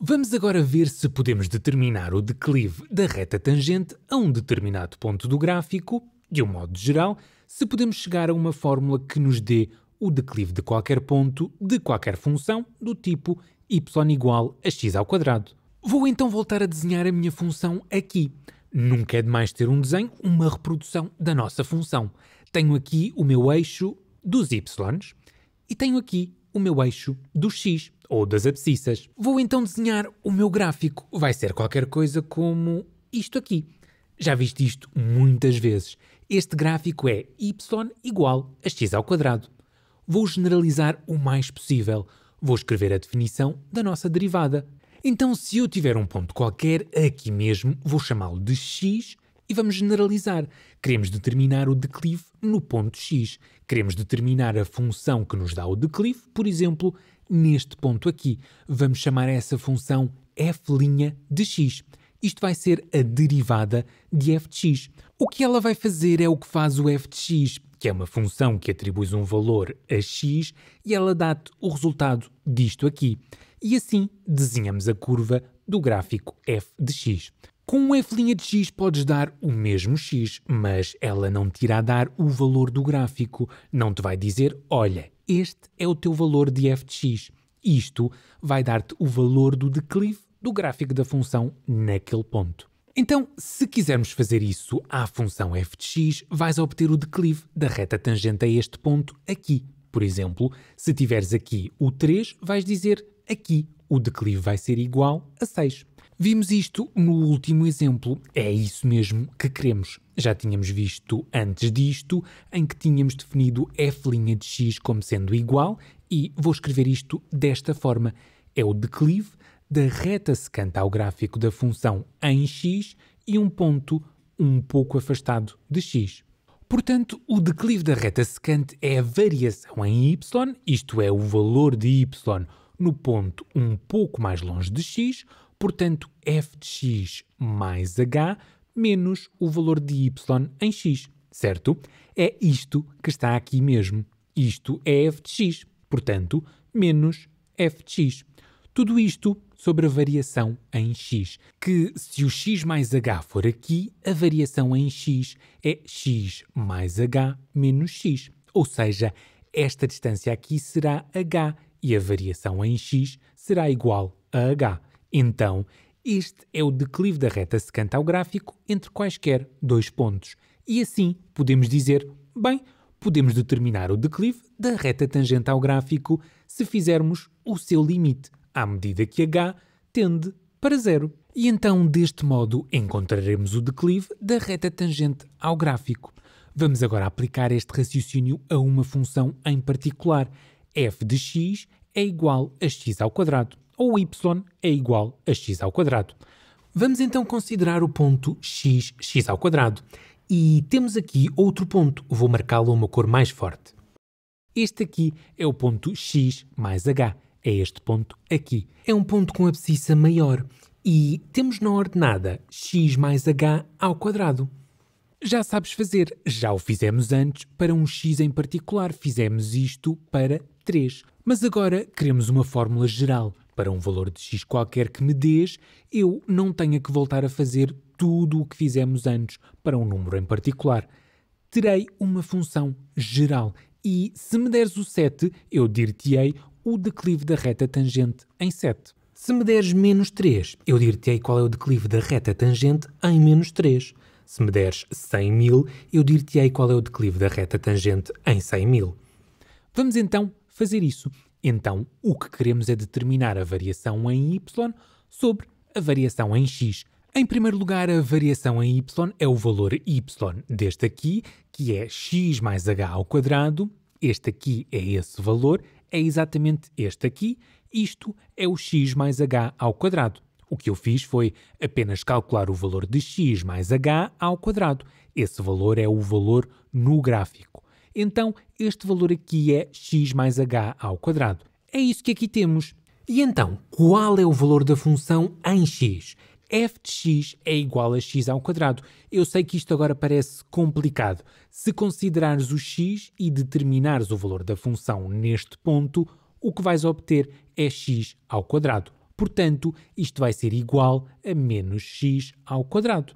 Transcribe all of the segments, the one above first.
Vamos agora ver se podemos determinar o declive da reta tangente a um determinado ponto do gráfico, de um modo geral, se podemos chegar a uma fórmula que nos dê o declive de qualquer ponto de qualquer função do tipo y igual a x ao quadrado. Vou então voltar a desenhar a minha função aqui. Nunca é demais ter um desenho, uma reprodução da nossa função. Tenho aqui o meu eixo dos y e tenho aqui o meu eixo do x ou das abscissas. Vou então desenhar o meu gráfico. Vai ser qualquer coisa como isto aqui. Já viste isto muitas vezes. Este gráfico é y igual a x ao quadrado. Vou generalizar o mais possível. Vou escrever a definição da nossa derivada. Então, se eu tiver um ponto qualquer, aqui mesmo vou chamá-lo de x e vamos generalizar. Queremos determinar o declive no ponto x. Queremos determinar a função que nos dá o declive, por exemplo, neste ponto aqui. Vamos chamar essa função f' de x. Isto vai ser a derivada de f de x. O que ela vai fazer é o que faz o f de x, que é uma função que atribui um valor a x e ela dá-te o resultado disto aqui. E assim desenhamos a curva do gráfico f de x. Com f' de x podes dar o mesmo x, mas ela não te irá dar o valor do gráfico. Não te vai dizer, olha, este é o teu valor de f de x. Isto vai dar-te o valor do declive do gráfico da função naquele ponto. Então, se quisermos fazer isso à função f de x, vais obter o declive da reta tangente a este ponto aqui. Por exemplo, se tiveres aqui o 3, vais dizer aqui o declive vai ser igual a 6. Vimos isto no último exemplo. É isso mesmo que queremos. Já tínhamos visto antes disto, em que tínhamos definido f' de x como sendo igual, e vou escrever isto desta forma. É o declive da reta secante ao gráfico da função em x e um ponto um pouco afastado de x. Portanto, o declive da reta secante é a variação em y, isto é, o valor de y no ponto um pouco mais longe de x, Portanto, f de x mais h menos o valor de y em x, certo? É isto que está aqui mesmo. Isto é f de x, portanto, menos f de x. Tudo isto sobre a variação em x, que se o x mais h for aqui, a variação em x é x mais h menos x, ou seja, esta distância aqui será h e a variação em x será igual a h. Então, este é o declive da reta secante ao gráfico entre quaisquer dois pontos. E assim podemos dizer, bem, podemos determinar o declive da reta tangente ao gráfico se fizermos o seu limite, à medida que h tende para zero. E então, deste modo, encontraremos o declive da reta tangente ao gráfico. Vamos agora aplicar este raciocínio a uma função em particular. f de x é igual a x ao quadrado ou y é igual a x ao quadrado. Vamos então considerar o ponto x, x ao quadrado. E temos aqui outro ponto, vou marcá-lo uma cor mais forte. Este aqui é o ponto x mais h, é este ponto aqui. É um ponto com abscissa maior e temos na ordenada x mais h ao quadrado. Já sabes fazer, já o fizemos antes para um x em particular, fizemos isto para 3. Mas agora queremos uma fórmula geral para um valor de X qualquer que me dês, eu não tenha que voltar a fazer tudo o que fizemos antes para um número em particular. Terei uma função geral e, se me deres o 7, eu dir-te-ei o declive da reta tangente em 7. Se me deres menos 3, eu dir-te-ei qual é o declive da reta tangente em menos 3. Se me deres 100 mil, eu dir-te-ei qual é o declive da reta tangente em 100 mil. Vamos então fazer isso. Então, o que queremos é determinar a variação em y sobre a variação em x. Em primeiro lugar, a variação em y é o valor y deste aqui, que é x mais h ao quadrado. Este aqui é esse valor, é exatamente este aqui. Isto é o x mais h ao quadrado. O que eu fiz foi apenas calcular o valor de x mais h ao quadrado. Esse valor é o valor no gráfico então este valor aqui é x mais h ao quadrado. É isso que aqui temos. E então, qual é o valor da função em x? f de x é igual a x ao quadrado. Eu sei que isto agora parece complicado. Se considerares o x e determinares o valor da função neste ponto, o que vais obter é x ao quadrado. Portanto, isto vai ser igual a menos x ao quadrado.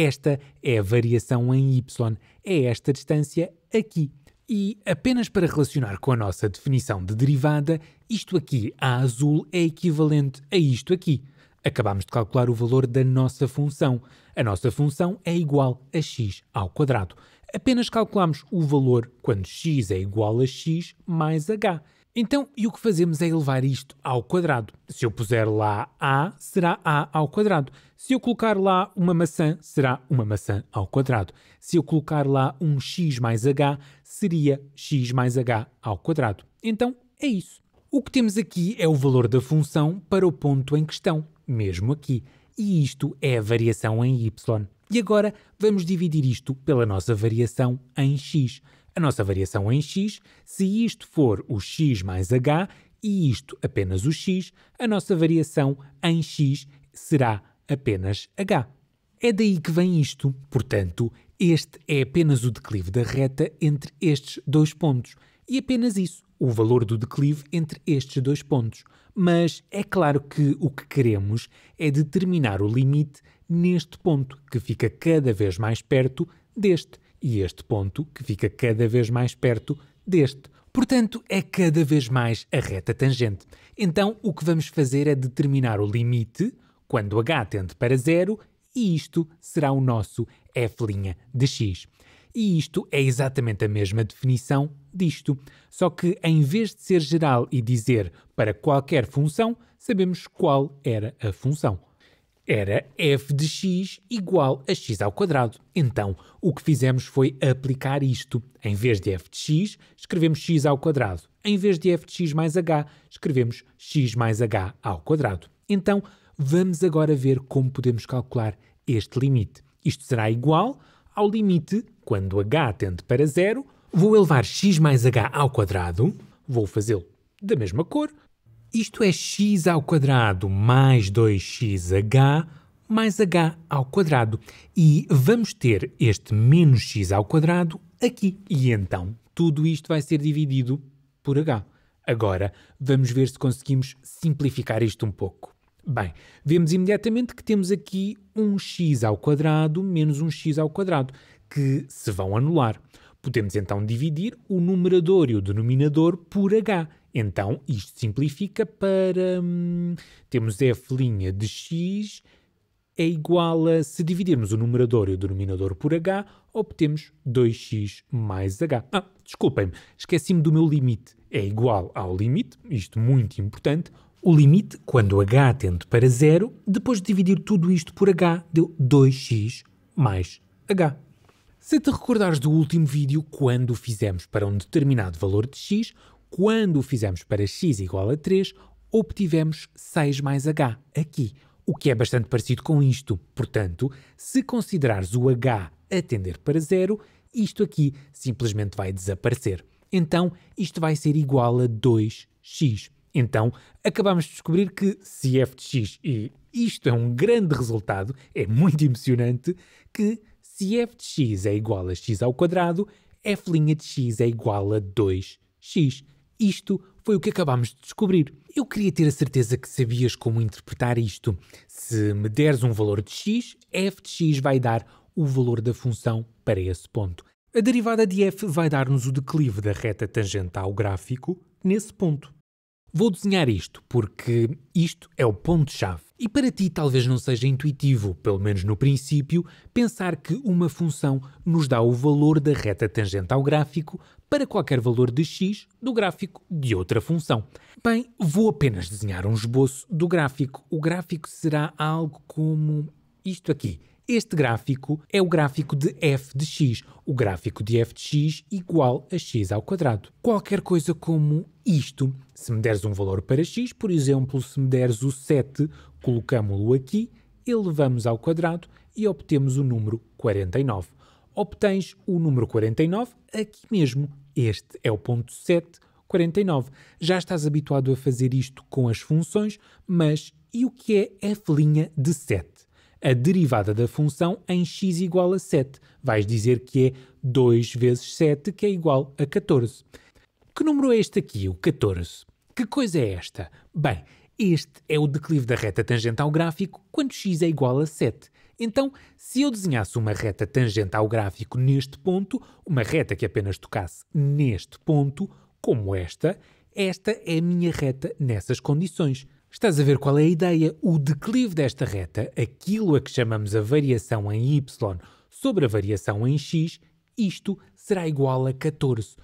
Esta é a variação em y, é esta distância aqui. E apenas para relacionar com a nossa definição de derivada, isto aqui a azul é equivalente a isto aqui. Acabamos de calcular o valor da nossa função. A nossa função é igual a x ao quadrado. Apenas calculamos o valor quando x é igual a x mais h. Então, e o que fazemos é elevar isto ao quadrado. Se eu puser lá A, será A ao quadrado. Se eu colocar lá uma maçã, será uma maçã ao quadrado. Se eu colocar lá um x mais h, seria x mais h ao quadrado. Então, é isso. O que temos aqui é o valor da função para o ponto em questão, mesmo aqui. E isto é a variação em y. E agora vamos dividir isto pela nossa variação em x a nossa variação é em x, se isto for o x mais h e isto apenas o x, a nossa variação em x será apenas h. É daí que vem isto. Portanto, este é apenas o declive da reta entre estes dois pontos. E apenas isso, o valor do declive entre estes dois pontos. Mas é claro que o que queremos é determinar o limite neste ponto, que fica cada vez mais perto deste e este ponto que fica cada vez mais perto deste. Portanto, é cada vez mais a reta tangente. Então, o que vamos fazer é determinar o limite quando h tende para zero e isto será o nosso f' de x. E isto é exatamente a mesma definição disto, só que em vez de ser geral e dizer para qualquer função, sabemos qual era a função era f de x igual a x ao quadrado. Então, o que fizemos foi aplicar isto. Em vez de f de x, escrevemos x ao quadrado. Em vez de f de x mais h, escrevemos x mais h ao quadrado. Então, vamos agora ver como podemos calcular este limite. Isto será igual ao limite, quando h tende para zero, vou elevar x mais h ao quadrado, vou fazê-lo da mesma cor, isto é x ao quadrado mais 2xh mais h ao quadrado. E vamos ter este menos x ao quadrado aqui. E então, tudo isto vai ser dividido por h. Agora, vamos ver se conseguimos simplificar isto um pouco. Bem, vemos imediatamente que temos aqui um x ao quadrado menos um x ao quadrado, que se vão anular. Podemos então dividir o numerador e o denominador por h, então, isto simplifica para. Hum, temos f' de x é igual a, se dividirmos o numerador e o denominador por h, obtemos 2x mais h. Ah, desculpem-me, esqueci-me do meu limite. É igual ao limite, isto muito importante, o limite, quando h tende para zero, depois de dividir tudo isto por h, deu 2x mais h. Se te recordares do último vídeo, quando fizemos para um determinado valor de x, quando o fizemos para x igual a 3, obtivemos 6 mais h aqui, o que é bastante parecido com isto. Portanto, se considerares o h a tender para zero, isto aqui simplesmente vai desaparecer. Então, isto vai ser igual a 2x. Então, acabamos de descobrir que se f de x, e isto é um grande resultado, é muito emocionante, que se f de x é igual a x ao quadrado, f' de x é igual a 2x. Isto foi o que acabámos de descobrir. Eu queria ter a certeza que sabias como interpretar isto. Se me deres um valor de x, f de x vai dar o valor da função para esse ponto. A derivada de f vai dar-nos o declive da reta tangente ao gráfico nesse ponto. Vou desenhar isto porque isto é o ponto-chave. E para ti talvez não seja intuitivo, pelo menos no princípio, pensar que uma função nos dá o valor da reta tangente ao gráfico para qualquer valor de x do gráfico de outra função. Bem, vou apenas desenhar um esboço do gráfico. O gráfico será algo como isto aqui. Este gráfico é o gráfico de f de x, o gráfico de f de x igual a x ao quadrado. Qualquer coisa como isto. Se me deres um valor para x, por exemplo, se me deres o 7, colocamos-lo aqui, elevamos ao quadrado e obtemos o número 49. Obtens o número 49 aqui mesmo. Este é o ponto 7, 49. Já estás habituado a fazer isto com as funções, mas e o que é f' de 7? a derivada da função em x igual a 7. Vais dizer que é 2 vezes 7, que é igual a 14. Que número é este aqui, o 14? Que coisa é esta? Bem, este é o declive da reta tangente ao gráfico quando x é igual a 7. Então, se eu desenhasse uma reta tangente ao gráfico neste ponto, uma reta que apenas tocasse neste ponto, como esta, esta é a minha reta nessas condições. Estás a ver qual é a ideia? O declive desta reta, aquilo a que chamamos a variação em y sobre a variação em x, isto será igual a 14.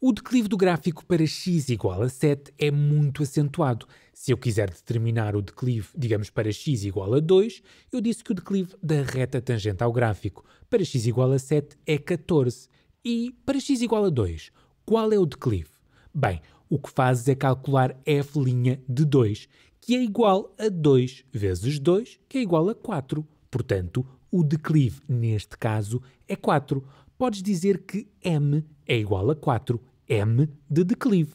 O declive do gráfico para x igual a 7 é muito acentuado. Se eu quiser determinar o declive, digamos, para x igual a 2, eu disse que o declive da reta tangente ao gráfico para x igual a 7 é 14. E para x igual a 2, qual é o declive? Bem, o que fazes é calcular f' de 2, que é igual a 2 vezes 2, que é igual a 4. Portanto, o declive, neste caso, é 4. Podes dizer que m é igual a 4, m de declive.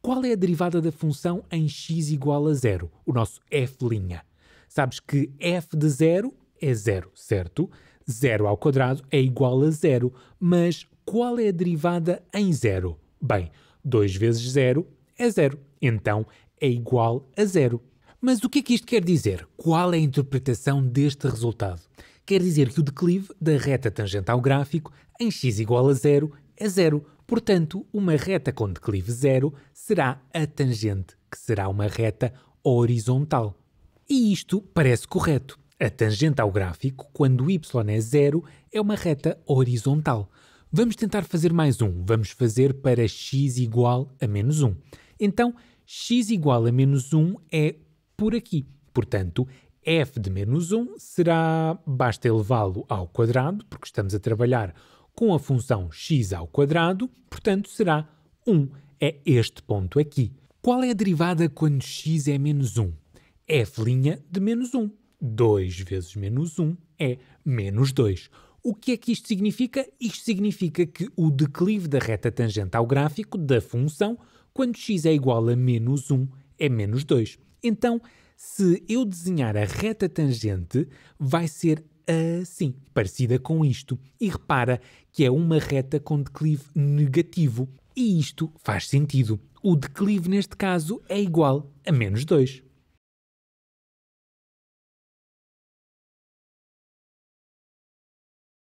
Qual é a derivada da função em x igual a zero? O nosso f'. Sabes que f de zero é zero, certo? Zero ao quadrado é igual a zero, mas qual é a derivada em zero? Bem, 2 vezes 0 é 0. Então é igual a 0. Mas o que é que isto quer dizer? Qual é a interpretação deste resultado? Quer dizer que o declive da reta tangente ao gráfico em x igual a 0 é 0. Portanto, uma reta com declive 0 será a tangente, que será uma reta horizontal. E isto parece correto. A tangente ao gráfico, quando y é 0, é uma reta horizontal. Vamos tentar fazer mais um. Vamos fazer para x igual a menos 1. Então, x igual a menos 1 é por aqui. Portanto, f de menos 1 será... basta elevá-lo ao quadrado, porque estamos a trabalhar com a função x ao quadrado, portanto será 1. É este ponto aqui. Qual é a derivada quando x é menos 1? f' de menos 1. 2 vezes menos 1 é menos 2. O que é que isto significa? Isto significa que o declive da reta tangente ao gráfico da função, quando x é igual a menos 1, é menos 2. Então, se eu desenhar a reta tangente, vai ser assim, parecida com isto. E repara que é uma reta com declive negativo. E isto faz sentido. O declive, neste caso, é igual a menos 2.